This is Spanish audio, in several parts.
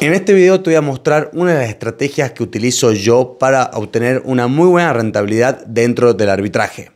En este video te voy a mostrar una de las estrategias que utilizo yo para obtener una muy buena rentabilidad dentro del arbitraje.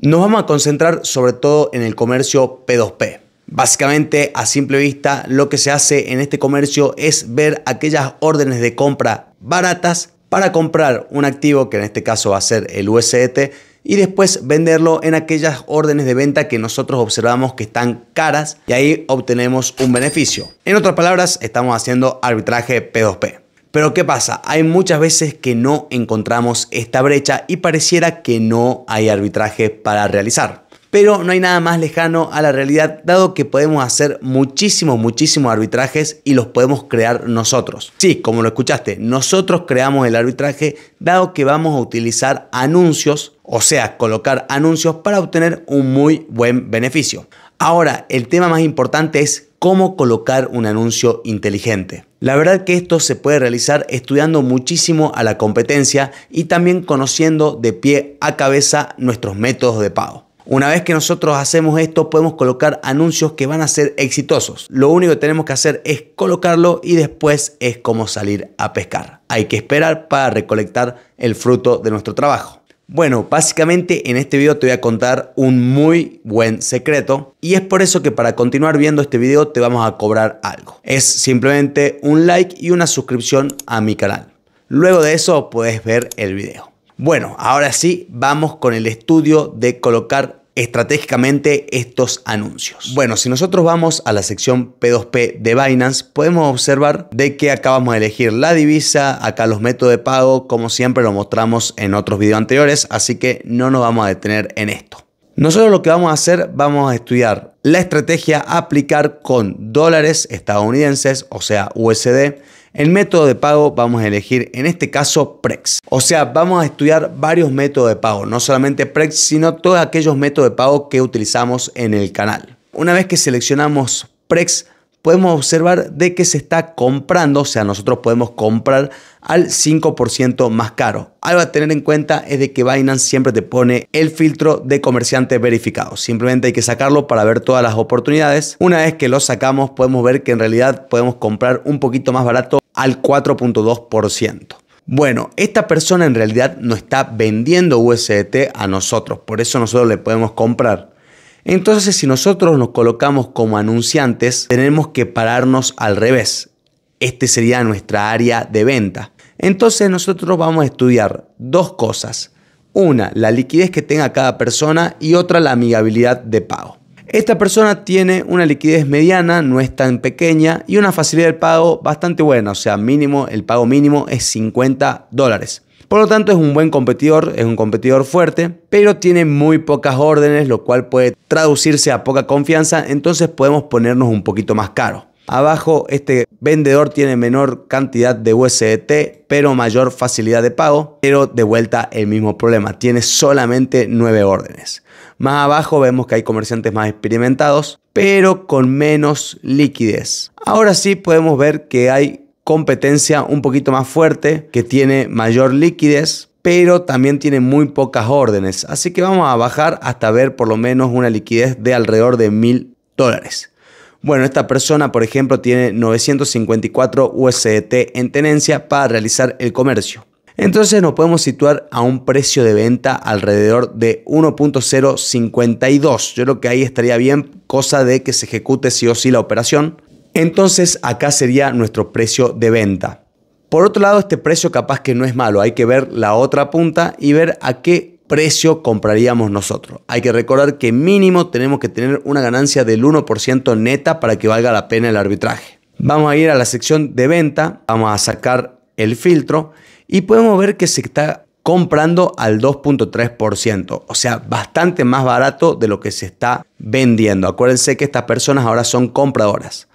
Nos vamos a concentrar sobre todo en el comercio P2P. Básicamente, a simple vista, lo que se hace en este comercio es ver aquellas órdenes de compra baratas para comprar un activo, que en este caso va a ser el USDT, y después venderlo en aquellas órdenes de venta que nosotros observamos que están caras y ahí obtenemos un beneficio. En otras palabras, estamos haciendo arbitraje P2P. Pero ¿qué pasa? Hay muchas veces que no encontramos esta brecha y pareciera que no hay arbitraje para realizar pero no hay nada más lejano a la realidad, dado que podemos hacer muchísimos, muchísimos arbitrajes y los podemos crear nosotros. Sí, como lo escuchaste, nosotros creamos el arbitraje, dado que vamos a utilizar anuncios, o sea, colocar anuncios para obtener un muy buen beneficio. Ahora, el tema más importante es cómo colocar un anuncio inteligente. La verdad que esto se puede realizar estudiando muchísimo a la competencia y también conociendo de pie a cabeza nuestros métodos de pago. Una vez que nosotros hacemos esto, podemos colocar anuncios que van a ser exitosos. Lo único que tenemos que hacer es colocarlo y después es como salir a pescar. Hay que esperar para recolectar el fruto de nuestro trabajo. Bueno, básicamente en este video te voy a contar un muy buen secreto y es por eso que para continuar viendo este video te vamos a cobrar algo. Es simplemente un like y una suscripción a mi canal. Luego de eso puedes ver el video. Bueno, ahora sí, vamos con el estudio de colocar estratégicamente estos anuncios. Bueno, si nosotros vamos a la sección P2P de Binance, podemos observar de que acabamos de elegir la divisa, acá los métodos de pago, como siempre lo mostramos en otros videos anteriores, así que no nos vamos a detener en esto. Nosotros lo que vamos a hacer, vamos a estudiar la estrategia aplicar con dólares estadounidenses, o sea, USD, el método de pago vamos a elegir en este caso Prex. O sea, vamos a estudiar varios métodos de pago, no solamente Prex, sino todos aquellos métodos de pago que utilizamos en el canal. Una vez que seleccionamos Prex, podemos observar de que se está comprando, o sea, nosotros podemos comprar al 5% más caro. Algo a tener en cuenta es de que Binance siempre te pone el filtro de comerciante verificado. Simplemente hay que sacarlo para ver todas las oportunidades. Una vez que lo sacamos, podemos ver que en realidad podemos comprar un poquito más barato al 4.2%. Bueno, esta persona en realidad no está vendiendo USDT a nosotros, por eso nosotros le podemos comprar. Entonces, si nosotros nos colocamos como anunciantes, tenemos que pararnos al revés. Este sería nuestra área de venta. Entonces, nosotros vamos a estudiar dos cosas. Una, la liquidez que tenga cada persona y otra, la amigabilidad de pago. Esta persona tiene una liquidez mediana, no es tan pequeña y una facilidad de pago bastante buena, o sea, mínimo, el pago mínimo es 50 dólares. Por lo tanto, es un buen competidor, es un competidor fuerte, pero tiene muy pocas órdenes, lo cual puede traducirse a poca confianza, entonces podemos ponernos un poquito más caro. Abajo, este vendedor tiene menor cantidad de USDT, pero mayor facilidad de pago, pero de vuelta el mismo problema, tiene solamente 9 órdenes. Más abajo vemos que hay comerciantes más experimentados, pero con menos liquidez. Ahora sí podemos ver que hay competencia un poquito más fuerte, que tiene mayor liquidez, pero también tiene muy pocas órdenes. Así que vamos a bajar hasta ver por lo menos una liquidez de alrededor de mil dólares. Bueno, esta persona, por ejemplo, tiene 954 USDT en tenencia para realizar el comercio. Entonces nos podemos situar a un precio de venta alrededor de 1.052. Yo creo que ahí estaría bien, cosa de que se ejecute sí o sí la operación. Entonces acá sería nuestro precio de venta. Por otro lado, este precio capaz que no es malo, hay que ver la otra punta y ver a qué precio compraríamos nosotros. Hay que recordar que mínimo tenemos que tener una ganancia del 1% neta para que valga la pena el arbitraje. Vamos a ir a la sección de venta, vamos a sacar el filtro y podemos ver que se está comprando al 2.3%, o sea, bastante más barato de lo que se está vendiendo. Acuérdense que estas personas ahora son compradoras.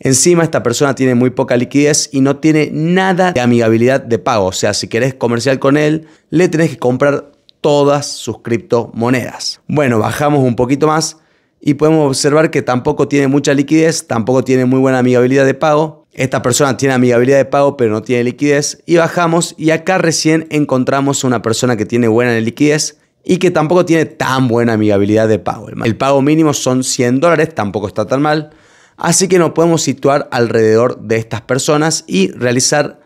Encima, esta persona tiene muy poca liquidez y no tiene nada de amigabilidad de pago. O sea, si querés comercial con él, le tenés que comprar todas sus criptomonedas. Bueno, bajamos un poquito más y podemos observar que tampoco tiene mucha liquidez, tampoco tiene muy buena amigabilidad de pago. Esta persona tiene amigabilidad de pago pero no tiene liquidez y bajamos y acá recién encontramos una persona que tiene buena liquidez y que tampoco tiene tan buena amigabilidad de pago. El pago mínimo son 100 dólares, tampoco está tan mal. Así que nos podemos situar alrededor de estas personas y realizar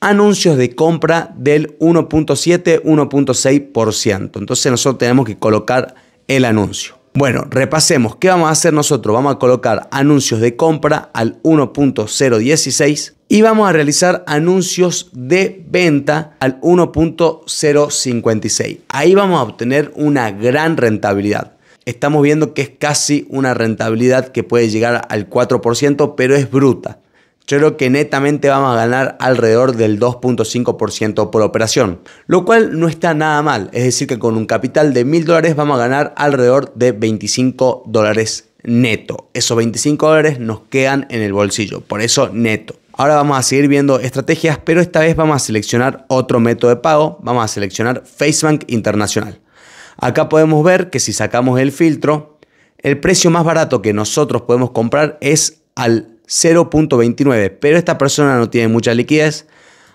anuncios de compra del 1.7-1.6%. Entonces nosotros tenemos que colocar el anuncio. Bueno, repasemos. ¿Qué vamos a hacer nosotros? Vamos a colocar anuncios de compra al 1.016 y vamos a realizar anuncios de venta al 1.056. Ahí vamos a obtener una gran rentabilidad estamos viendo que es casi una rentabilidad que puede llegar al 4%, pero es bruta. Yo creo que netamente vamos a ganar alrededor del 2.5% por operación, lo cual no está nada mal. Es decir, que con un capital de 1000 dólares vamos a ganar alrededor de 25 dólares neto. Esos 25 dólares nos quedan en el bolsillo, por eso neto. Ahora vamos a seguir viendo estrategias, pero esta vez vamos a seleccionar otro método de pago. Vamos a seleccionar FaceBank Internacional. Acá podemos ver que si sacamos el filtro, el precio más barato que nosotros podemos comprar es al 0.29, pero esta persona no tiene mucha liquidez.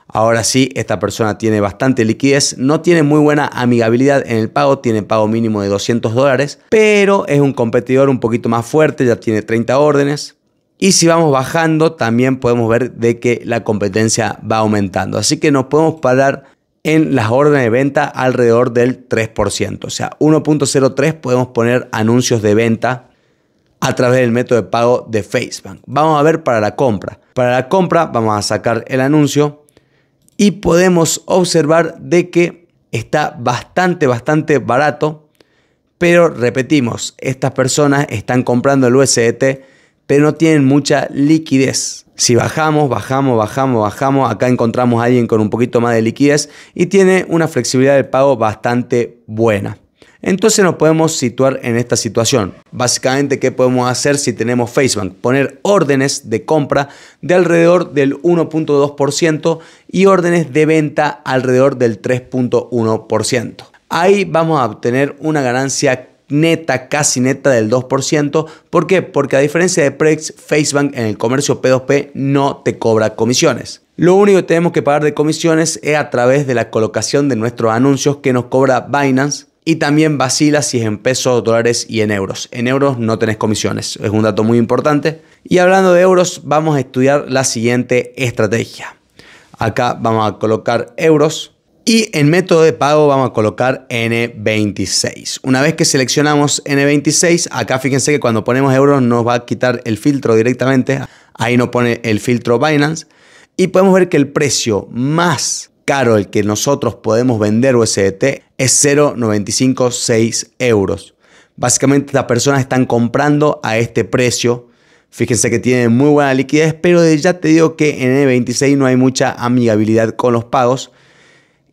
Ahora sí, esta persona tiene bastante liquidez, no tiene muy buena amigabilidad en el pago, tiene pago mínimo de 200 dólares, pero es un competidor un poquito más fuerte, ya tiene 30 órdenes. Y si vamos bajando, también podemos ver de que la competencia va aumentando. Así que nos podemos parar en las órdenes de venta alrededor del 3%. O sea, 1.03 podemos poner anuncios de venta a través del método de pago de Facebook. Vamos a ver para la compra. Para la compra vamos a sacar el anuncio y podemos observar de que está bastante, bastante barato. Pero repetimos, estas personas están comprando el USDT pero no tienen mucha liquidez. Si bajamos, bajamos, bajamos, bajamos, acá encontramos a alguien con un poquito más de liquidez y tiene una flexibilidad de pago bastante buena. Entonces nos podemos situar en esta situación. Básicamente, ¿qué podemos hacer si tenemos Facebook? Poner órdenes de compra de alrededor del 1.2% y órdenes de venta alrededor del 3.1%. Ahí vamos a obtener una ganancia neta, casi neta del 2%. ¿Por qué? Porque a diferencia de Prex, Facebank en el comercio P2P no te cobra comisiones. Lo único que tenemos que pagar de comisiones es a través de la colocación de nuestros anuncios que nos cobra Binance. Y también vacila si es en pesos, dólares y en euros. En euros no tenés comisiones, es un dato muy importante. Y hablando de euros, vamos a estudiar la siguiente estrategia. Acá vamos a colocar euros y en método de pago vamos a colocar N26. Una vez que seleccionamos N26, acá fíjense que cuando ponemos euros nos va a quitar el filtro directamente. Ahí nos pone el filtro Binance. Y podemos ver que el precio más caro el que nosotros podemos vender USDT es 0,956 euros. Básicamente las personas están comprando a este precio. Fíjense que tiene muy buena liquidez, pero ya te digo que en N26 no hay mucha amigabilidad con los pagos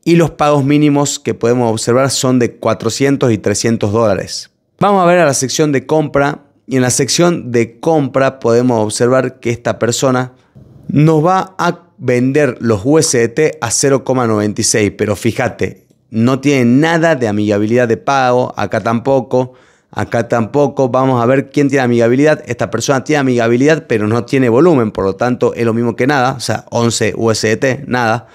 y los pagos mínimos que podemos observar son de 400 y 300 dólares. Vamos a ver a la sección de compra y en la sección de compra podemos observar que esta persona nos va a vender los USDT a 0,96, pero fíjate, no tiene nada de amigabilidad de pago, acá tampoco, acá tampoco, vamos a ver quién tiene amigabilidad, esta persona tiene amigabilidad pero no tiene volumen, por lo tanto es lo mismo que nada, o sea, 11 USDT, nada.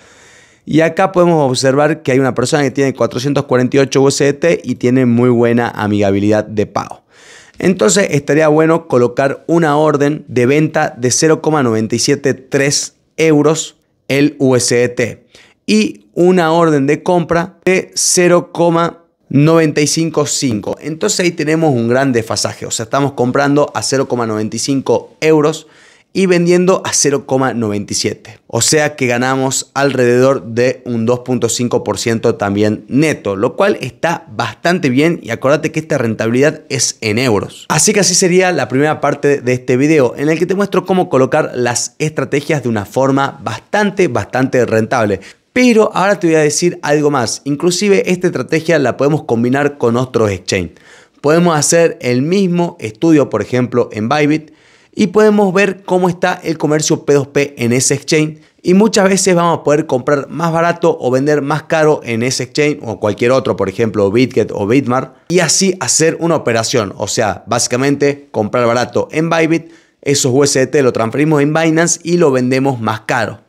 Y acá podemos observar que hay una persona que tiene 448 USDT y tiene muy buena amigabilidad de pago. Entonces estaría bueno colocar una orden de venta de 0,973 euros el USDT y una orden de compra de 0,955. Entonces ahí tenemos un gran desfasaje, o sea, estamos comprando a 0,95 euros y vendiendo a 0,97. O sea que ganamos alrededor de un 2.5% también neto, lo cual está bastante bien y acuérdate que esta rentabilidad es en euros. Así que así sería la primera parte de este video en el que te muestro cómo colocar las estrategias de una forma bastante, bastante rentable. Pero ahora te voy a decir algo más, inclusive esta estrategia la podemos combinar con otros exchange. Podemos hacer el mismo estudio, por ejemplo, en Bybit, y podemos ver cómo está el comercio P2P en ese exchange y muchas veces vamos a poder comprar más barato o vender más caro en ese exchange o cualquier otro, por ejemplo BitGet o Bitmart, y así hacer una operación, o sea, básicamente comprar barato en Bybit, esos USDT lo transferimos en Binance y lo vendemos más caro.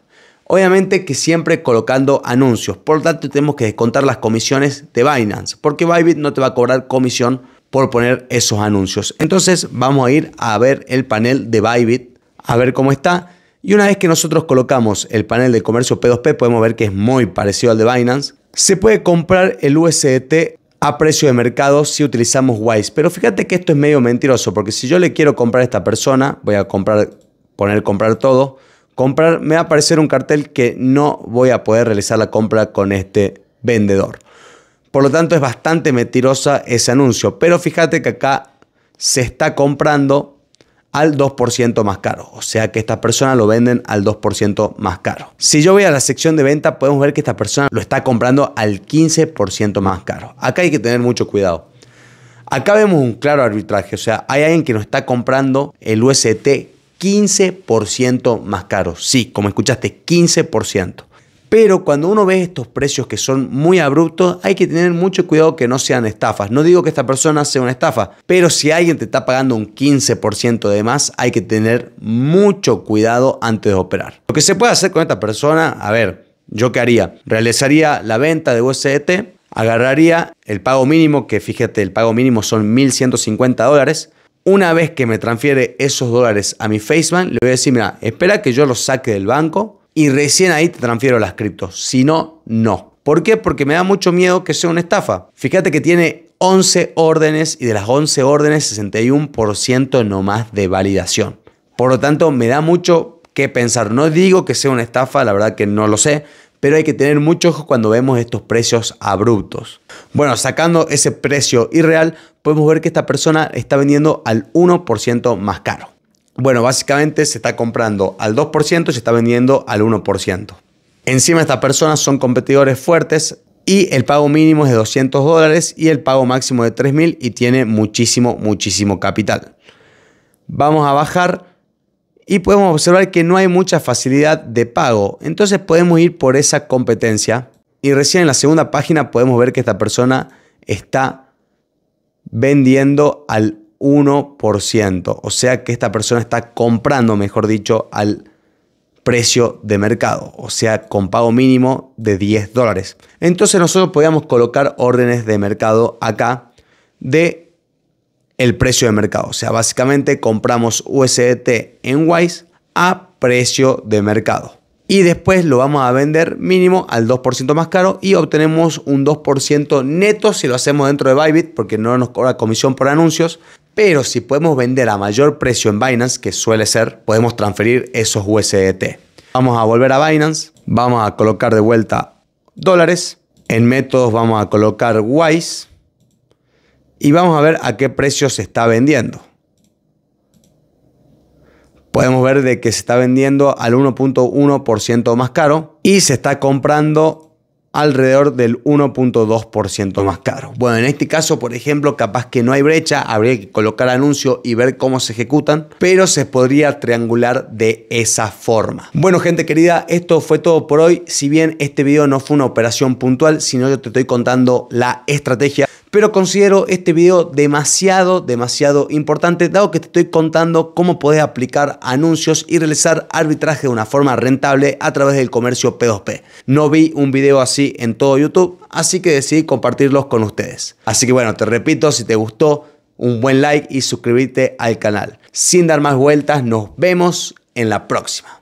Obviamente que siempre colocando anuncios, por lo tanto tenemos que descontar las comisiones de Binance, porque Bybit no te va a cobrar comisión por poner esos anuncios. Entonces vamos a ir a ver el panel de Bybit, a ver cómo está. Y una vez que nosotros colocamos el panel de comercio P2P, podemos ver que es muy parecido al de Binance. Se puede comprar el USDT a precio de mercado si utilizamos Wise. Pero fíjate que esto es medio mentiroso, porque si yo le quiero comprar a esta persona, voy a comprar, poner comprar todo, comprar, me va a aparecer un cartel que no voy a poder realizar la compra con este vendedor. Por lo tanto, es bastante mentirosa ese anuncio. Pero fíjate que acá se está comprando al 2% más caro. O sea que esta persona lo venden al 2% más caro. Si yo voy a la sección de venta, podemos ver que esta persona lo está comprando al 15% más caro. Acá hay que tener mucho cuidado. Acá vemos un claro arbitraje. O sea, hay alguien que nos está comprando el UST 15% más caro. Sí, como escuchaste, 15%. Pero cuando uno ve estos precios que son muy abruptos, hay que tener mucho cuidado que no sean estafas. No digo que esta persona sea una estafa, pero si alguien te está pagando un 15% de más, hay que tener mucho cuidado antes de operar. Lo que se puede hacer con esta persona, a ver, yo qué haría? Realizaría la venta de USDT, agarraría el pago mínimo, que fíjate, el pago mínimo son 1.150 dólares. Una vez que me transfiere esos dólares a mi Facebook, le voy a decir, mira, espera que yo los saque del banco, y recién ahí te transfiero las criptos. Si no, no. ¿Por qué? Porque me da mucho miedo que sea una estafa. Fíjate que tiene 11 órdenes y de las 11 órdenes 61% no más de validación. Por lo tanto, me da mucho que pensar. No digo que sea una estafa, la verdad que no lo sé, pero hay que tener mucho ojo cuando vemos estos precios abruptos. Bueno, sacando ese precio irreal, podemos ver que esta persona está vendiendo al 1% más caro. Bueno, básicamente se está comprando al 2% y se está vendiendo al 1%. Encima estas personas son competidores fuertes y el pago mínimo es de 200 dólares y el pago máximo de 3.000 y tiene muchísimo, muchísimo capital. Vamos a bajar y podemos observar que no hay mucha facilidad de pago. Entonces podemos ir por esa competencia y recién en la segunda página podemos ver que esta persona está vendiendo al 1%. O sea que esta persona está comprando, mejor dicho, al precio de mercado, o sea, con pago mínimo de 10 dólares. Entonces nosotros podíamos colocar órdenes de mercado acá de el precio de mercado. O sea, básicamente compramos USDT en WISE a precio de mercado. Y después lo vamos a vender mínimo al 2% más caro y obtenemos un 2% neto si lo hacemos dentro de Bybit porque no nos cobra comisión por anuncios pero si podemos vender a mayor precio en Binance, que suele ser, podemos transferir esos USDT. Vamos a volver a Binance, vamos a colocar de vuelta dólares. En métodos vamos a colocar WISE y vamos a ver a qué precio se está vendiendo. Podemos ver de que se está vendiendo al 1.1% más caro y se está comprando alrededor del 1.2% más caro. Bueno, en este caso, por ejemplo, capaz que no hay brecha, habría que colocar anuncio y ver cómo se ejecutan, pero se podría triangular de esa forma. Bueno, gente querida, esto fue todo por hoy. Si bien este video no fue una operación puntual, sino yo te estoy contando la estrategia pero considero este video demasiado, demasiado importante, dado que te estoy contando cómo podés aplicar anuncios y realizar arbitraje de una forma rentable a través del comercio P2P. No vi un video así en todo YouTube, así que decidí compartirlos con ustedes. Así que bueno, te repito, si te gustó, un buen like y suscribirte al canal. Sin dar más vueltas, nos vemos en la próxima.